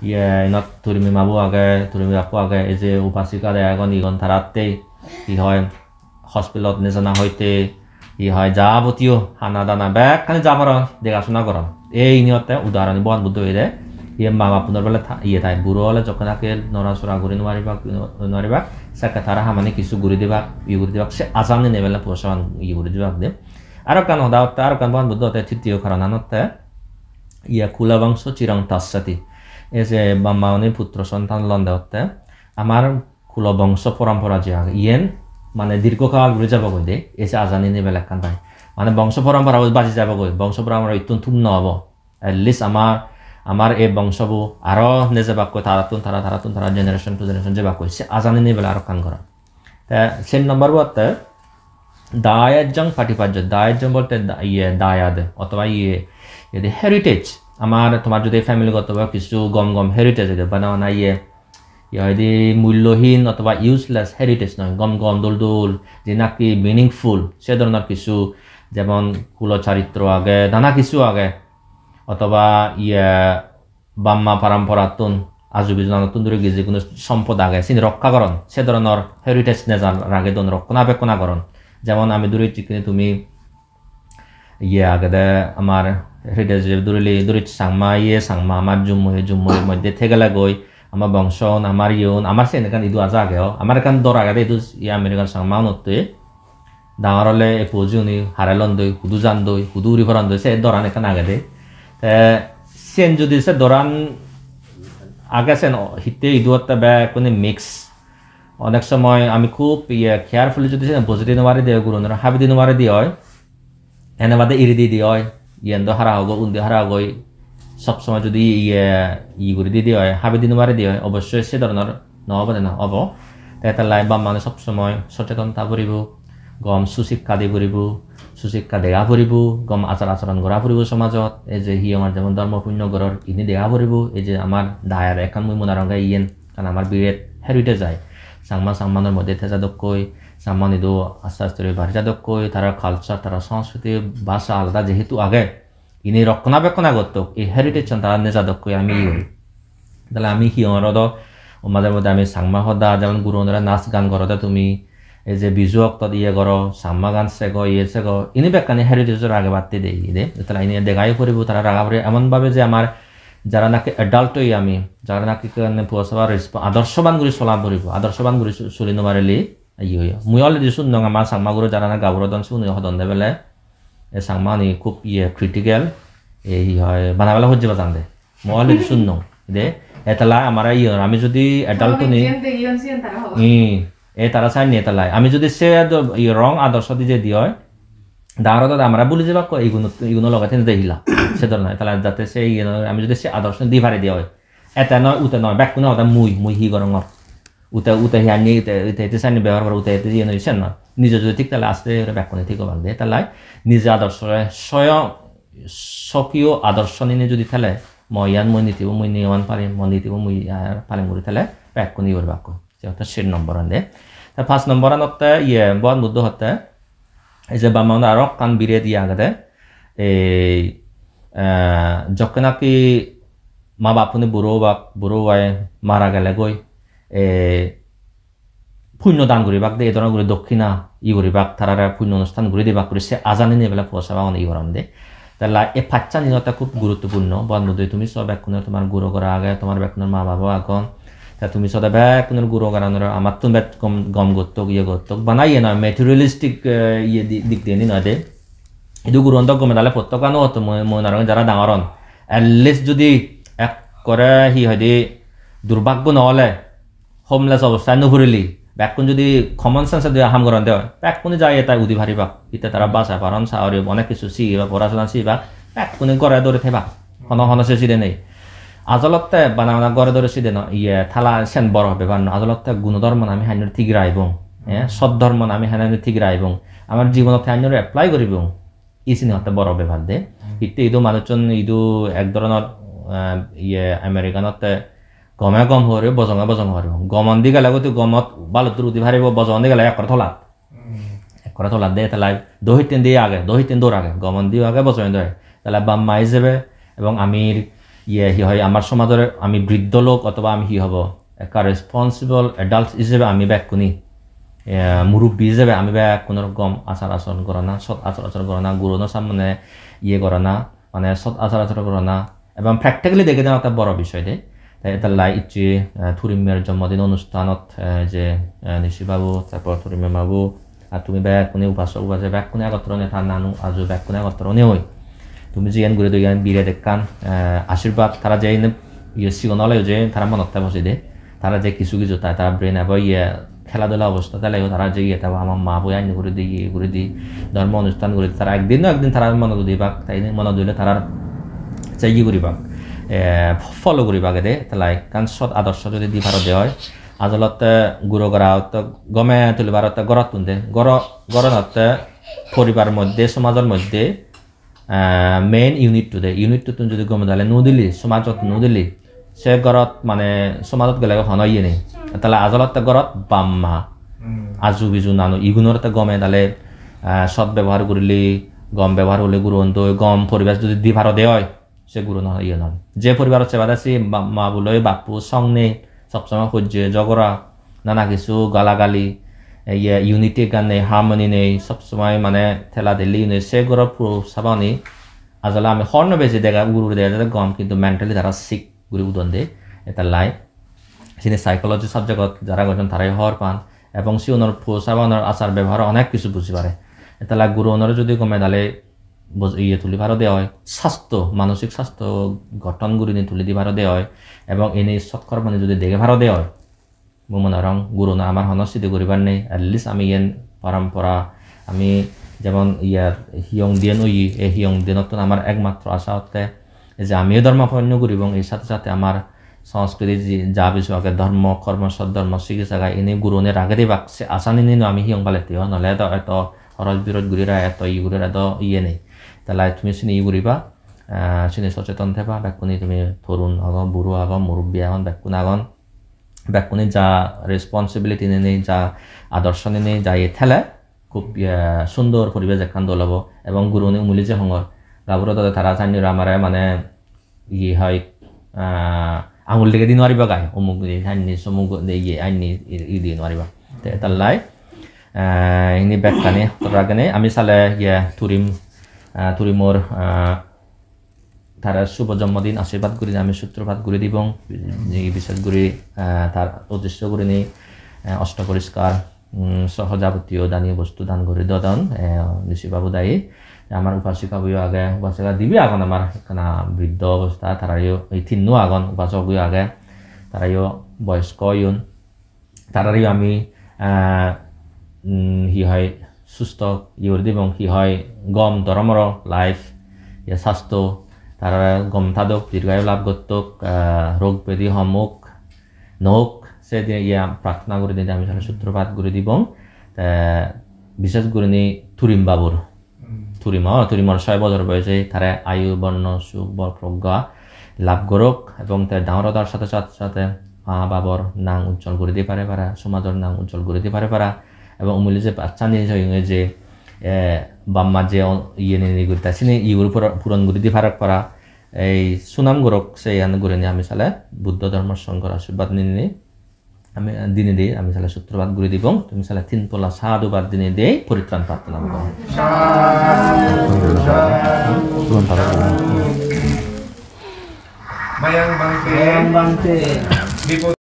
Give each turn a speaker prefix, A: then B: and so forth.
A: Yeah, not turimi mabuage, turimi rapuage, eze upasikare agon igon tarate, ihoy hospitalot nezana hoite, ইহাই যাবতীয় হানা দানা bag খালি যাবার দেখাশোনা করা এই নিয়তে উদাহরণ বন বুদ্ধ হইলে ইয়ে মা বাপুনের বেলা ইয়ে থাই বুড়ো হলে যখন আকে নড়া চড়া ঘুরি নোৱাৰিবা নোৱাৰিবা সেকে তারা হামানে কিছু ঘুরি দিবা ই ঘুরি দিবা সে আসামনে নেবেলা পোষা ই ঘুরি দিবা দে আর কান হদা আর কান বন বুদ্ধ তৃতীয় কারণ আনতে ইয়াকুলা বংশ চিরং তাসাতি এ যে বাম্মাওনির পুত্র সন্তান লন্দা হতে আমার কুল বংশ পরম্পরা যে ইয়েন মানে দীর্ঘকাল ঘুরে যাব গে দে এই যে আজানি নিবে লেখান পাই মানে বংশ পরম্পরা বাজি যাব গে বংশ পরম্পরা অত্যন্ত থুম ন হব এটলিস্ট আমার আমার এই বংশবু আরও নেজে বাক কয় তারাতুন তারা তারাতুন তারা জেনারেশন টু জেনারেশন যে বাক কয় সে আজানি নিবেলা আরো কান করা সেম নম্বর বলতে দায়ের জং পাটিপাহ্য দায়ের জং বলতে ইয়ে দায়াদ অথবা ইয়ে যদি হেরিটেজ আমার তোমার যদি ফ্যামিলিগতভাবে কিছু গম গম হেরিটেজ আছে বা না ইয়ে যদি মূল্যহীন অথবা ইউজলেস হেরিটেজ নয় গম গম দোল দোল যে নাকি মিনিংফুল সে ধরনের কিছু যেমন কুল চারিত্র আগে নানা কিছু আগে অথবা ইয়ে বাম্মা পরম্পরাতুন আজু বিজনাতুন ধরে গিয়ে যিকোনো সম্পদ আগে সিনি রক্ষাকরণ সে ধরনের হেরিটেজ নেজার আগে দন রক্ষণাবেক্ষণাকরণ যেমন আমি দূরে চিকিনে তুমি ইয়ে আগে দে আমার সেটা যে দূরিলি দূরিত সাংমা ইয়ে সাংমা আমার জুম্মুয়ে জুম্মুয়ের মধ্যে থেকেলা গই আমার বংশন আমার ইয়ন আমার সে এনেকান ইদু আজা আগে আমার এখান দর আগে ইদু ইয়া আমেরিকান সাংমা নতুয়ে ডাঙৰ হ'লে এপজি উনি হাৰাইলন দৈ সুদু জান দৈ সুদু উৰি ফৰাণ দৈ চে দৰাণ এখন আগে দে চেন যদি চে দৰাণ আগে চেন হিতে ইদুয়ারটা ব্যা কোনো মিক্স অনেক সময় আমি খুব ইয়ে কেয়ারফুলি যদি বুঝতে নোয়ারে দিয়ে গুরুন হাবি দিয়ে নোয়ারে দিয়ে হয় এনে বাদে ইরি দিয়ে হয় ইয়ান্দো হারা হবো উন্দি হারা সব সময় যদি ইয়ে ই করে দিয়ে দেওয়া হয় হাবি দিন মারে দেওয়া হয় অবশ্যই সে ধরনের নহব না হব তাই তার লাই বা মানে সব সবসময় সচেতনতা করিব গম সুশিক্ষা দি ফুৰিব সুশিক্ষা দেখা ফুৰিব গম আচার আচরণ কৰা ফুৰিব সমাজত এই যে সি আমার যেমন ধর্ম ধৰ্মপূৰ্ণ গড়ৰ ইনি দেখা ফুৰিব এই যে আমাৰ দায়াৰ এখন মই মোনাৰংগা ইয়েন কারণ আমার বিৰেট হেৰুইতে যায় সাংমা চাংমানৰ মধ্যে থেজা দকৈ সাম্মানিত আস্তে আস্তে ভাষা দক্ষ তারা কালচার তারা সংস্কৃতি ভাষা আলাদা যেহেতু আগে ইনি রক্ষণাবেক্ষণ আগত এই হেরিটেজ তারা নেজা দক্ষ আমি তাহলে আমি সিহঁত মাঝে মধ্যে আমি সাংমা সদা যেমন গুরু নাচ গান করতে তুমি এই যে বিজু অক্ত ইয়ে কর সাম্মা গান সেগ ইয়ে সেগ ইনি বেকানি হেরিটেজের আগে বাড়তে দেই দে তাহলে ইনি দেখাই করিব তারা রাগা করে এমনভাবে যে আমার যারা নাকি এডাল্টই আমি যারা নাকি পুয়াসভার আদর্শবান করে চলা পড়ব আদর্শবান করে চলি নোৱাৰিলে 이거요. 무열리 순농 아마 상막으로 자라는 가브로던 순이 하던 데벨레 상만이 굽이에 크리티컬 এই হয় বানাবেলা দে বাজান্দে মোয়ালি শূন্য দে এতলা আমার ই আমি যদি অ্যাডাল্ট নেই এ তারা চাই নিয়ে তালাই আমি যদি সে রং আদর্শ দি যে দিয়ে দাদা আমরা বলি যে বাক্য এইগুলো এইগুলো লগাতে দেখিলা সে তো নয় তাহলে যাতে সে আমি যদি সে আদর্শ দি ভারে দিয়ে হয় এটা নয় উতে নয় ব্যাক কোনো মুই মুই হি গরম उता उता हान्ने उता उता यति सानो व्यवहार गरेर उता यति यो छ न নিজ যদি তাহলে আসতে ওরা ব্যাক করে থেকে পারবে তাহলে নিজে আদর্শ স্বয়ং স্বকীয় আদর্শ নিয়ে যদি তাহলে মই ইয়ান মই নিতিব মই নিয়মান পালিম মই নিতিব মই ইয়াৰ পালিম কৰি তাহলে ব্যাক করে ইয়ে বাক অর্থাৎ ষেট নম্বর আনলে তা পাঁচ নম্বর আনতে ইয়ে বন বুদ্ধ হতে এই যে বামান আরো কান বিরে দিয়ে আগে এই যখন নাকি মা বাপনে বুড়ো বাপ বুড়ো বাই মারা গেলে গৈ পুণ্য দান করিবাক দে এদনা করে দক্ষিণা ই করিবাক তারা পুণ্য অনুষ্ঠান ঘুরে দিবাক করে সে আজানে নেবেলা পয়সা বা অনেক করান দে তাহলে এ ফাচ্চা নিয়তা খুব গুরুত্বপূর্ণ বন্ধুদের তুমি সব এখনের তোমার গুরু করা আগে তোমার এখনের মা বাবা আগন তা তুমি সদা ব্যাকুনের গুরু করানোর আমার তো ব্যাট গম গম করতো ইয়ে করতো বানাইয়ে না মেটেরিয়ালিস্টিক ইয়ে দিক দিয়ে নয় দে এইটো গুরুন্ত গমে তাহলে প্রত্যেকানো হতো মনার যারা ডাঙর এটলিস্ট যদি এক করে সি হয় দুর্ভাগ্য নহ'লে 홈레스 어वस्था 누브릴리 백군 যদি কমন সেন্স দিয়ে হাম করেন দেয় 백군이 যাই এটা উদি ভারি বা ইতে তারা বাসা পারন সাওরে অনেক কিছু সি সিবা পড়াশোনা সিবা 백군이 গড়ে দরে থেবা হন হন সে সিদে নেই আজলতে বানা বানানা গড়ে দরে সিদে না ইয়ে থালা সেন বড় হবে বান আদালতে গুণধর্ম নামে হাইনুর ঠিক রাইবং হ্যাঁ সদ্ধর্ম নামে হাইনুর ঠিক রাইবং আমার জীবনতে হাইনুর এপ্লাই করিব সিনে হতে বড় ব্যবহার দে ইতে ইদু মানুষজন ইদু এক ধরনের ইয়ে আমেরিকানতে গমে গম হরে বজঙে বজং হরে গমন দি গেলে গতি গমত বালুতুর উদি ভারিব বজং দি গেলে একর থলাত একর থলাত দে তাহলে দহি তিন দিয়ে আগে দহি তিন দৌড় আগে গমন দিও আগে বজং দে তাহলে বাম মাই যাবে এবং আমির ইয়ে সি হয় আমার সমাজের আমি বৃদ্ধ লোক অথবা আমি সি হব একটা রেসপন্সিবল এডাল্ট হিসেবে আমি ব্যাগ কুনি মুরব্বী হিসেবে আমি ব্যাগ কোনো রকম আচার আচরণ করে না সৎ আচার আচরণ করে না গুরুনো সামনে মানে ইয়ে করে না মানে সৎ আচার আচরণ করে না এবং প্র্যাকটিক্যালি দেখে দেওয়া একটা বড় বিষয় দেয় এতাল্লাই ইচ্ছি থুরিমের জন্মদিন অনুষ্ঠানত যে নিশি বাবু তারপর থুরিমের বাবু আর তুমি ব্যাগ কোনে উপাস উপাসে ব্যাগ কোনে একত্র নে তার নানু আজ ব্যাগ কোনে একত্র নে ওই তুমি যে ইয়ান ঘুরে দুই ইয়ান বিরে দেখান আশীর্বাদ তারা যে ইয়ে শিগনলে যে তারা মনত্তা বসে দে তারা যে কিছু কিছু তাই তারা ব্রেন এবার ইয়ে খেলাধুলা অবস্থা তাহলে তারা যে ইয়ে তারপর আমার মা বই আইন ঘুরে দিই ইয়ে ঘুরে দিই ধর্ম অনুষ্ঠান ঘুরে তারা একদিন একদিন তারা মনোযোগ দিবাক তাই মনোযোগ দিলে তারা চাই করিবাক ফলো কৰিব আগে দে তেলাই কাৰণ সৎ আদর্শ যদি দি ভাৰত হয় আজলত গড়া হতো গমে তুলিবাৰ গড় তুন্দে গড় গড়ত পরিবার মধ্যে সমাজের মধ্যে মেইন ইউনিটটো দে ইউনিটটো যদি গমে দালে নদিলি সমাজত নদিলি সে গড়ত মানে সমাজত গেলে হনয়ে নেই তাহলে আজলত ঘৰত বাম্মা আজু বিজু নানু ইগুণর এটা গমে তালে সৎ ব্যবহার কৰিলে গম ব্যবহার হ'লে গুৰু গম পরিবেশ যদি দি ভারত দেয় সে গুরু নয় ইয়ে নয় যে পরিবার চেবাদাসি মা বুলই বাপু সঙ্গে সবসময় সূর্য জগরা নানা কিছু গালাগালি ইয়ে ইউনিটি গান নেই হারমনি নেই সবসময় মানে ঠেলা দিলি নেই সে গুরু সাবানি আসলে আমি হর্ণ বেশি দেখা গুরু দেখা যাতে গম কিন্তু মেন্টালি তারা শিখ গুরু উদন দে এটা লাই সিনি সাইকোলজি সাবজেক্ট যারা গেছেন তারাই হর পান এবং সে ওনার ফোসাবা ওনার আচার ব্যবহার অনেক কিছু বুঝি পারে এটা গুরু ওনার যদি গমে তাহলে ইয়ে তুলে ভারত দেওয়া হয় স্বাস্থ্য মানসিক স্বাস্থ্য গঠনগুলি নিয়ে তুলে দিয়ে ভারত দেওয়া হয় এবং এনে সৎকর্ম নিয়ে যদি দেখে ভারত দেওয়া হয় মোমন রং গুরু না আমার হনস্থিতি করিবার নেই অ্যাটলিস্ট আমি ইয়ে পরম্পরা আমি যেমন ইয়ার হিয়ং দিয়ে নই এই হিয়ং দিনত আমার একমাত্র আশা হতে যে আমিও ধর্মাপন্ন করি এবং এর সাথে সাথে আমার সংস্কৃতি যা বিষয় আগে ধর্ম কর্ম সদ্ধর্ম চিকিৎসা গায়ে এনে গুরুনে রাগে দিবা সে আশা নিয়ে আমি হিয়ং পালে তিও নহলে এত এত খরচ বিরোধ গুলিরা এত ই গুড়িরা এত ইয়ে নেই তুমি চিনি उरिबा চিনি সচেতন थेबा बेकुनी তুমি তরুণ আগন বুড়ো আগন মুরব্বী আগন বেকুন আগন বেকুনি যা রেসপন্সিবিলিটি নেই যা আদর্শ নেই যা এ ঠেলে খুব eh, সুন্দর পরিবেশ একখান দোলাব এবং গুরুনি উমুলি যে সঙ্গর গাবুর তাতে তারা চাইনি আমারে মানে ই ইয়ে হয় আঙুল দিকে দিয়ে নারিবা গাই অমুক আইনি চমুক ইয়ে আইনি ই দিয়ে নারিবা নোৱাৰিবা তাল্লাই ইনি বেগ কানে আমি চালে ইয়ে তুৰিম তুরি মোর তার শুভ জন্মদিন আশীর্বাদ করি আমি সূত্রপাত করে দিব বিশেষ করে তার উদ্দেশ্য করে নেই অষ্ট পরিষ্কার সহ যাবতীয় দানীয় বস্তু দান করে দদন নিশিবাবু দায়ী আমার উপাসিকা বই আগে উপাসিকা দিবি আগন আমার এখানে বৃদ্ধ অবস্থা তারাইও এই থিন্ন আগন উপাসক বই আগে তারাইও বয়স্ক ইউন তারাইও আমি হি হয় সুস্থ ইয়ে করে দেয় এবং কি হয় গম ধর্মর লাইফ ইয়া স্বাস্থ্য তার গম থাদক দীর্ঘায়ু লাভ করতক রোগ ব্যাধি হমুক নহক সে ইয়া প্রার্থনা করে দিন আমি তাহলে সূত্রপাত করে দিব বিশেষ করে নি থুরিম বাবুর থুরিম থুরিমর ছয় বছর বয়সে তার আয়ু বর্ণ সুখ বর প্রজ্ঞা লাভ করুক এবং তার ডাঙরতার সাথে সাথে সাথে মা বাবর নাম উজ্জ্বল করে দিতে পারে পারা সমাজের নাম উজ্জ্বল করে দিতে পারে পারা এবং उमीले যে भाषा नि যে বাম্মা যে ইয়ে নিয়ে করতে সিনে ইগুর পূরণ গুড়ি দিয়ে ফারাক করা এই সুনাম গুরক সেই আন ঘুরে নিয়ে আমি চালে বুদ্ধ ধর্মের শঙ্কর আশীর্বাদ নিয়ে আমি দিনে দিয়ে আমি চালে সূত্রবাদ ঘুরে দিব তুমি চালে তিন পোলা সাধুবার দিনে দিয়ে পরিত্রাণ প্রার্থনা করো